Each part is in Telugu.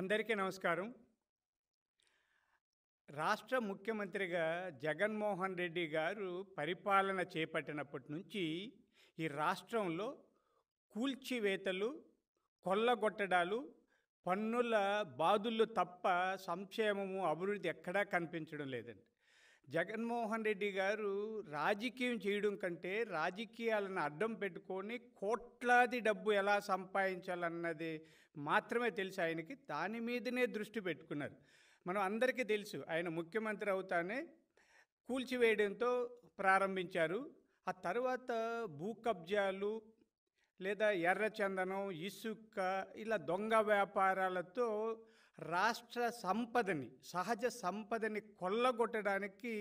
అందరికీ నమస్కారం రాష్ట్ర ముఖ్యమంత్రిగా జగన్మోహన్ రెడ్డి గారు పరిపాలన చేపట్టినప్పటి నుంచి ఈ రాష్ట్రంలో కూల్చివేతలు కొల్లగొట్టడాలు పన్నుల బాధులు తప్ప సంక్షేమము అభివృద్ధి ఎక్కడా కనిపించడం లేదండి జగన్మోహన్ రెడ్డి గారు రాజకీయం చేయడం కంటే రాజకీయాలను అడ్డం పెట్టుకొని కోట్లాది డబ్బు ఎలా సంపాదించాలన్నది మాత్రమే తెలుసు ఆయనకి దాని మీదనే దృష్టి పెట్టుకున్నారు మనం అందరికీ తెలుసు ఆయన ముఖ్యమంత్రి అవుతానే కూల్చివేయడంతో ప్రారంభించారు ఆ తర్వాత భూ కబ్జాలు లేదా ఎర్రచందనం ఇసుక ఇలా దొంగ వ్యాపారాలతో రాష్ట్ర సంపదని సహజ సంపదని కొల్లగొట్టడానికి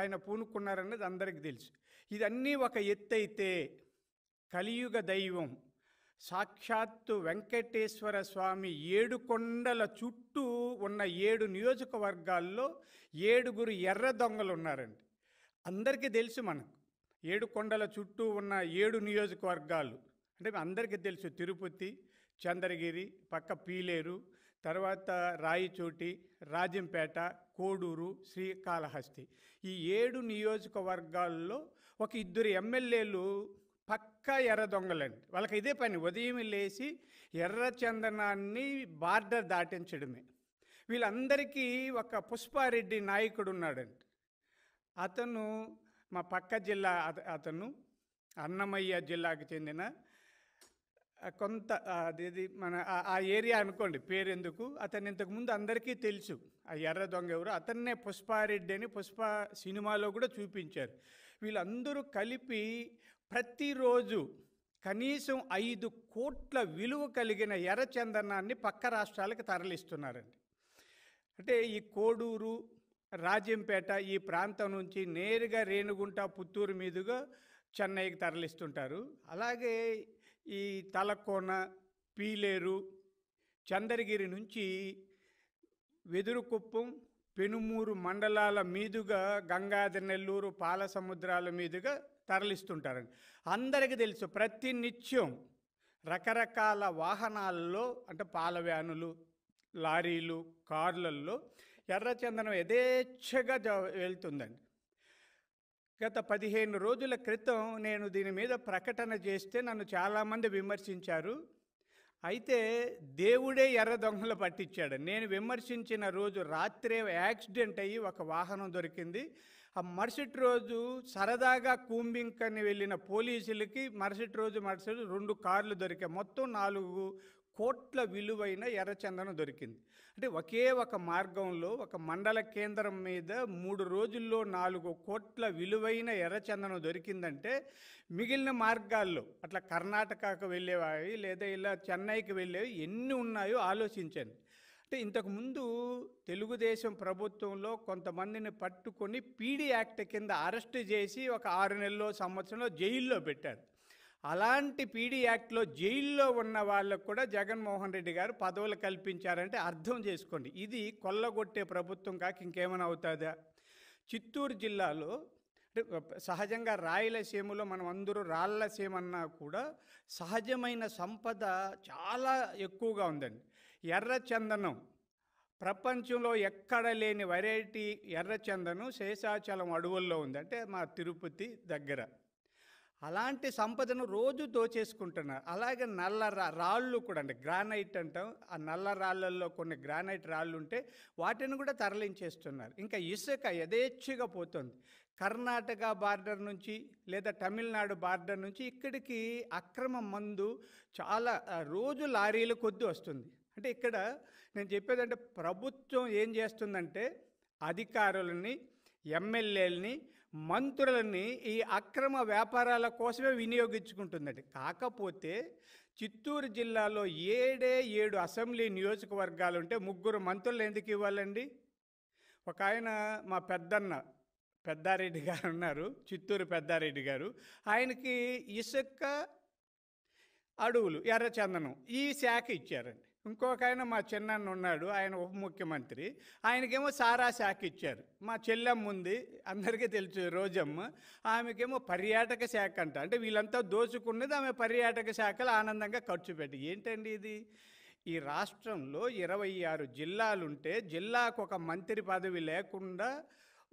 ఆయన పూనుకున్నారన్నది అందరికీ తెలుసు ఇదన్నీ ఒక ఎత్తైతే కలియుగ దైవం సాక్షాత్తు వెంకటేశ్వర స్వామి ఏడు కొండల చుట్టూ ఉన్న ఏడు నియోజకవర్గాల్లో ఏడుగురు ఎర్ర దొంగలు ఉన్నారండి అందరికీ తెలుసు మనకు ఏడు కొండల చుట్టూ ఉన్న ఏడు నియోజకవర్గాలు అంటే అందరికీ తెలుసు తిరుపతి చంద్రగిరి పక్క పీలేరు తర్వాత రాయచోటి రాజంపేట కోడూరు శ్రీకాళహస్తి ఈ ఏడు నియోజకవర్గాల్లో ఒక ఇద్దరు ఎమ్మెల్యేలు పక్క ఎర్ర దొంగలండి వాళ్ళకి ఇదే పని ఉదయం లేచి ఎర్ర చందనాన్ని బార్డర్ దాటించడమే వీళ్ళందరికీ ఒక పుష్పారెడ్డి నాయకుడు ఉన్నాడండి అతను మా పక్క జిల్లా అతను అన్నమయ్య జిల్లాకు చెందిన కొంత అది మన ఆ ఏరియా అనుకోండి పేరెందుకు అతను ఇంతకుముందు అందరికీ తెలుసు ఆ ఎర్ర దొంగ ఎవరు అతన్నే పుష్పారెడ్డి అని పుష్ప సినిమాలో కూడా చూపించారు వీళ్ళందరూ కలిపి ప్రతిరోజు కనీసం ఐదు కోట్ల విలువ కలిగిన ఎర్రచందనాన్ని పక్క రాష్ట్రాలకు తరలిస్తున్నారండి అంటే ఈ కోడూరు రాజంపేట ఈ ప్రాంతం నుంచి నేరుగా రేణుగుంట పుత్తూరు మీదుగా చెన్నైకి తరలిస్తుంటారు అలాగే ఈ తలకోన పీలేరు చంద్రగిరి నుంచి వెదురుకుప్పం పెనుమూరు మండలాల మీదుగా గంగాధర నెల్లూరు పాల సముద్రాల మీదుగా తరలిస్తుంటారండి అందరికీ తెలుసు ప్రతి నిత్యం రకరకాల వాహనాల్లో అంటే పాల వ్యానులు లారీలు కార్లల్లో ఎర్రచందనం యథేచ్ఛగా వెళ్తుందండి గత పదిహేను రోజుల క్రితం నేను దీని మీద ప్రకటన చేస్తే నన్ను చాలామంది విమర్శించారు అయితే దేవుడే ఎర్ర దొంగలు పట్టించాడు నేను విమర్శించిన రోజు రాత్రే యాక్సిడెంట్ అయ్యి ఒక వాహనం దొరికింది ఆ మరుసటి రోజు సరదాగా కూంబింకని అని వెళ్ళిన పోలీసులకి మరుసటి రోజు మరుసటి రెండు కార్లు దొరికాయి మొత్తం నాలుగు కోట్ల విలువైన ఎర్రచందనం దొరికింది అంటే ఒకే ఒక మార్గంలో ఒక మండల కేంద్రం మీద మూడు రోజుల్లో నాలుగు కోట్ల విలువైన ఎర్రచందనం దొరికిందంటే మిగిలిన మార్గాల్లో అట్లా కర్ణాటకకు వెళ్ళేవి లేదా ఇలా చెన్నైకి వెళ్ళేవి ఎన్ని ఉన్నాయో ఆలోచించండి అంటే ఇంతకుముందు తెలుగుదేశం ప్రభుత్వంలో కొంతమందిని పట్టుకొని పీడీ యాక్ట్ కింద అరెస్ట్ చేసి ఒక ఆరు నెలలో సంవత్సరంలో జైల్లో పెట్టారు అలాంటి పీడీ యాక్ట్లో జైల్లో ఉన్న వాళ్ళకు కూడా జగన్మోహన్ రెడ్డి గారు పదవులు కల్పించారంటే అర్థం చేసుకోండి ఇది కొల్లగొట్టే ప్రభుత్వం కాక ఇంకేమైనా అవుతుందా చిత్తూరు జిల్లాలో సహజంగా రాయలసీమలో మనం అందరూ రాళ్ళసీమ అన్నా కూడా సహజమైన సంపద చాలా ఎక్కువగా ఉందండి ఎర్రచందనం ప్రపంచంలో ఎక్కడ లేని వెరైటీ ఎర్రచందనం శేషాచలం అడవుల్లో ఉంది అంటే మా తిరుపతి దగ్గర అలాంటి సంపదను రోజు దోచేసుకుంటున్నారు అలాగే నల్ల రా రాళ్ళు కూడా అంటే గ్రానైట్ అంటాం ఆ నల్ల రాళ్ళల్లో కొన్ని గ్రానైట్ రాళ్ళు ఉంటే వాటిని కూడా తరలించేస్తున్నారు ఇంకా ఇసుక యథేచ్ఛగా పోతుంది కర్ణాటక బార్డర్ నుంచి లేదా తమిళనాడు బార్డర్ నుంచి ఇక్కడికి అక్రమ మందు చాలా రోజు లారీల కొద్ది వస్తుంది అంటే ఇక్కడ నేను చెప్పేదంటే ప్రభుత్వం ఏం చేస్తుందంటే అధికారులని ఎమ్మెల్యేలని మంత్రులని ఈ అక్రమ వ్యాపారాల కోసమే వినియోగించుకుంటుందండి కాకపోతే చిత్తూరు జిల్లాలో ఏడే ఏడు అసెంబ్లీ నియోజకవర్గాలు ఉంటే ముగ్గురు మంత్రులు ఎందుకు ఇవ్వాలండి ఒక ఆయన మా పెద్దన్న పెద్దారెడ్డి గారు ఉన్నారు చిత్తూరు పెద్దారెడ్డి గారు ఆయనకి ఇసుక అడవులు ఎర్రచందనం ఈ శాఖ ఇచ్చారండి ఇంకొక ఆయన మా చిన్నాన్న ఉన్నాడు ఆయన ఉప ముఖ్యమంత్రి ఆయనకేమో సారా శాఖ ఇచ్చారు మా చెల్లెమ్మ ఉంది అందరికీ తెలుసు రోజమ్మ ఆమెకేమో పర్యాటక శాఖ అంట అంటే వీళ్ళంతా దోచుకున్నది ఆమె పర్యాటక శాఖలు ఆనందంగా ఖర్చు పెట్టి ఏంటండి ఇది ఈ రాష్ట్రంలో ఇరవై ఆరు జిల్లాలుంటే జిల్లాకు ఒక మంత్రి పదవి లేకుండా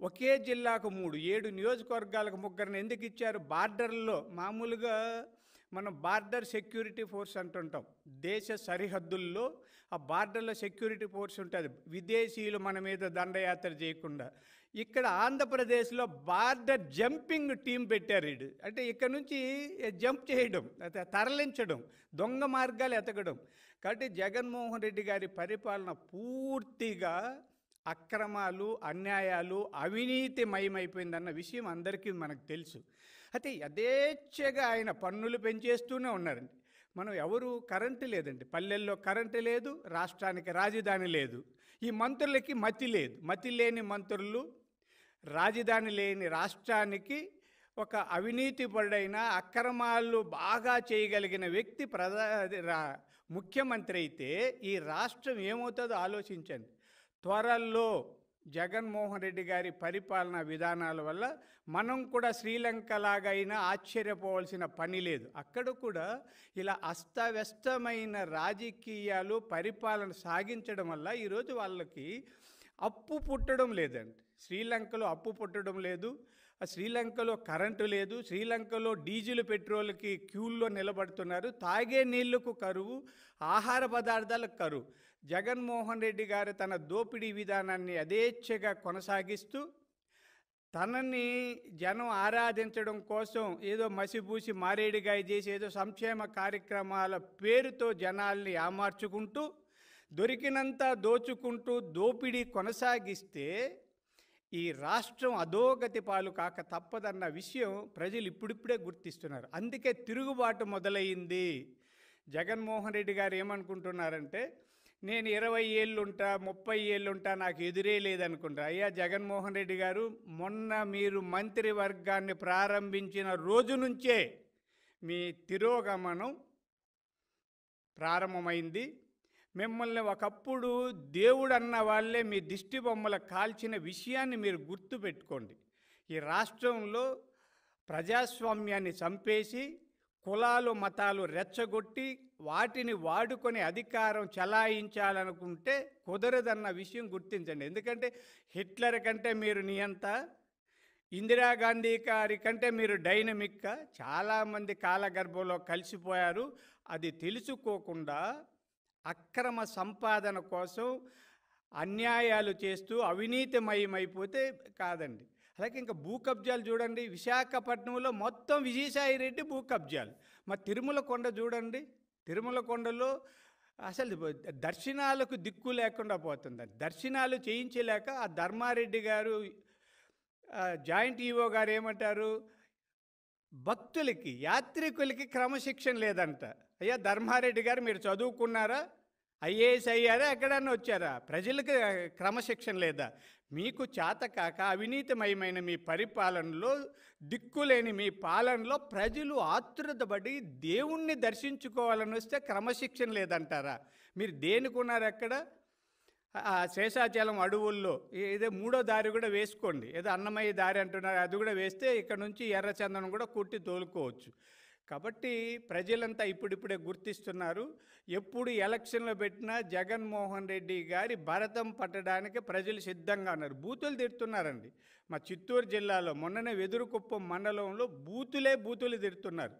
ఒకే జిల్లాకు మూడు ఏడు నియోజకవర్గాలకు ముగ్గురిని ఎందుకు ఇచ్చారు బార్డర్లో మామూలుగా మనం బార్డర్ సెక్యూరిటీ ఫోర్స్ అంటుంటాం దేశ సరిహద్దుల్లో ఆ బార్డర్లో సెక్యూరిటీ ఫోర్స్ ఉంటుంది విదేశీయులు మన మీద దండయాత్ర చేయకుండా ఇక్కడ ఆంధ్రప్రదేశ్లో బార్డర్ జంపింగ్ టీం పెట్టారు ఇడు అంటే ఇక్కడ నుంచి జంప్ చేయడం తరలించడం దొంగ మార్గాలు ఎతకడం కాబట్టి జగన్మోహన్ రెడ్డి గారి పరిపాలన పూర్తిగా అక్రమాలు అన్యాయాలు అవినీతిమయమైపోయిందన్న విషయం అందరికీ మనకు తెలుసు అయితే యథేచ్ఛగా ఆయన పన్నులు పెంచేస్తూనే ఉన్నారండి మనం ఎవరు కరెంటు లేదండి పల్లెల్లో కరెంటు లేదు రాష్ట్రానికి రాజధాని లేదు ఈ మంత్రులకి మతి లేదు మతి లేని మంత్రులు రాజధాని లేని రాష్ట్రానికి ఒక అవినీతి అక్రమాలు బాగా చేయగలిగిన వ్యక్తి ప్రధా ముఖ్యమంత్రి అయితే ఈ రాష్ట్రం ఏమవుతుందో ఆలోచించండి త్వరలో జగన్మోహన్ రెడ్డి గారి పరిపాలనా విధానాల వల్ల మనం కూడా శ్రీలంక లాగైనా ఆశ్చర్యపోవాల్సిన పని లేదు అక్కడ కూడా ఇలా అస్తవ్యస్తమైన రాజకీయాలు పరిపాలన సాగించడం వల్ల ఈరోజు వాళ్ళకి అప్పు పుట్టడం లేదండి శ్రీలంకలో అప్పు పుట్టడం లేదు శ్రీలంకలో కరెంటు లేదు శ్రీలంకలో డీజిల్ పెట్రోల్కి క్యూల్లో నిలబడుతున్నారు తాగే నీళ్లకు కరువు ఆహార పదార్థాలకు కరువు జగన్మోహన్ రెడ్డి గారు తన దోపిడీ విధానాన్ని యథేచ్ఛగా కొనసాగిస్తూ తనని జనం ఆరాధించడం కోసం ఏదో మసిపూసి మారేడిగాయ చేసి ఏదో సంక్షేమ కార్యక్రమాల పేరుతో జనాల్ని ఆమార్చుకుంటూ దొరికినంత దోచుకుంటూ దోపిడీ కొనసాగిస్తే ఈ రాష్ట్రం అధోగతి పాలు కాక తప్పదన్న విషయం ప్రజలు ఇప్పుడిప్పుడే గుర్తిస్తున్నారు అందుకే తిరుగుబాటు మొదలైంది జగన్మోహన్ రెడ్డి గారు ఏమనుకుంటున్నారంటే నేను ఇరవై ఏళ్ళుంటా ముప్పై ఏళ్ళుంటా నాకు ఎదురే లేదనుకుంటా అయ్యా జగన్మోహన్ రెడ్డి గారు మొన్న మీరు మంత్రివర్గాన్ని ప్రారంభించిన రోజు నుంచే మీ తిరోగమనం ప్రారంభమైంది మిమ్మల్ని ఒకప్పుడు దేవుడు అన్న వాళ్ళే మీ దిష్టి బొమ్మల కాల్చిన విషయాన్ని మీరు గుర్తుపెట్టుకోండి ఈ రాష్ట్రంలో ప్రజాస్వామ్యాన్ని చంపేసి కులాలు మతాలు రెచ్చగొట్టి వాటిని వాడుకొని అధికారం చలాయించాలనుకుంటే కుదరదన్న విషయం గుర్తించండి ఎందుకంటే హిట్లర్ కంటే మీరు నియంత ఇందిరాగాంధీ గారి కంటే మీరు డైనమిక్గా చాలామంది కాలగర్భంలో కలిసిపోయారు అది తెలుసుకోకుండా అక్రమ సంపాదన కోసం అన్యాయాలు చేస్తూ అవినీతిమయమైపోతే కాదండి అలాగే ఇంకా భూ కబ్జాలు చూడండి విశాఖపట్నంలో మొత్తం విజయసాయి రెడ్డి భూ కబ్జాలు మా తిరుమల కొండ చూడండి తిరుమల కొండలో అసలు దర్శనాలకు దిక్కు లేకుండా పోతుంది దర్శనాలు చేయించలేక ఆ ధర్మారెడ్డి గారు జాయింట్ ఈవో గారు ఏమంటారు భక్తులకి యాత్రికులకి క్రమశిక్షణ లేదంట అయ్యా ధర్మారెడ్డి గారు మీరు చదువుకున్నారా ఐఏఎస్ అయ్యారా ఎక్కడన్నా వచ్చారా ప్రజలకు క్రమశిక్షణ లేదా మీకు చేత కాక అవినీతమయమైన మీ పరిపాలనలో దిక్కులేని మీ పాలనలో ప్రజలు ఆతృతపడి దేవుణ్ణి దర్శించుకోవాలని వస్తే క్రమశిక్షణ లేదంటారా మీరు దేనికున్నారు ఎక్కడ శేషాచలం అడవుల్లో ఇదే మూడో దారి కూడా వేసుకోండి ఏదో అన్నమయ్య దారి అంటున్నారు అది కూడా వేస్తే ఇక్కడ నుంచి ఎర్రచందనం కూడా కుట్టి తోలుకోవచ్చు కాబట్టి ప్రజలంతా ఇప్పుడిప్పుడే గుర్తిస్తున్నారు ఎప్పుడు ఎలక్షన్లో పెట్టినా జగన్మోహన్ రెడ్డి గారి భరతం పట్టడానికి ప్రజలు సిద్ధంగా ఉన్నారు బూతులు తిడుతున్నారండి మా చిత్తూరు జిల్లాలో మొన్ననే వెదురుకుప్పం మండలంలో బూతులే బూతులు తిడుతున్నారు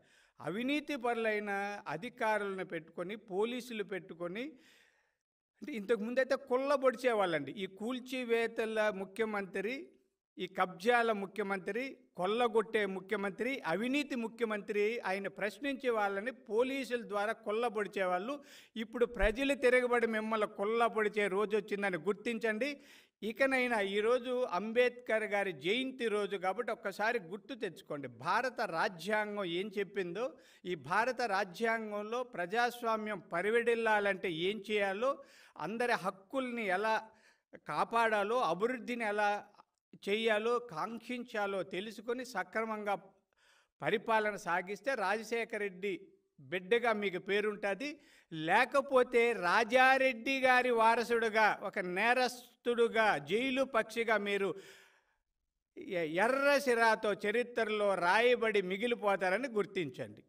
అవినీతి పరులైన అధికారులను పెట్టుకొని పోలీసులు పెట్టుకొని అంటే ఇంతకుముందు అయితే కుళ్ళ పొడిచేవాళ్ళండి ఈ కూల్చివేతల ముఖ్యమంత్రి ఈ కబ్జాల ముఖ్యమంత్రి కొల్లగొట్టే ముఖ్యమంత్రి అవినీతి ముఖ్యమంత్రి ఆయన ప్రశ్నించే వాళ్ళని పోలీసుల ద్వారా కొల్లబొడిచే వాళ్ళు ఇప్పుడు ప్రజలు తిరగబడి మిమ్మల్ని కొల్లబొడిచే రోజు వచ్చిందని గుర్తించండి ఇకనైనా ఈరోజు అంబేద్కర్ గారి జయంతి రోజు కాబట్టి ఒక్కసారి గుర్తు తెచ్చుకోండి భారత రాజ్యాంగం ఏం చెప్పిందో ఈ భారత రాజ్యాంగంలో ప్రజాస్వామ్యం పరివెడిల్లాలంటే ఏం చేయాలో అందరి హక్కుల్ని ఎలా కాపాడాలో అభివృద్ధిని ఎలా చేయాలో కాంక్షించాలో తెలుసుకొని సక్రమంగా పరిపాలన సాగిస్తే రాజశేఖర రెడ్డి బిడ్డగా మీకు పేరుంటుంది లేకపోతే రాజారెడ్డి గారి వారసుడుగా ఒక నేరస్తుడుగా జైలు పక్షిగా మీరు ఎర్ర సిరాతో చరిత్రలో రాయబడి మిగిలిపోతారని గుర్తించండి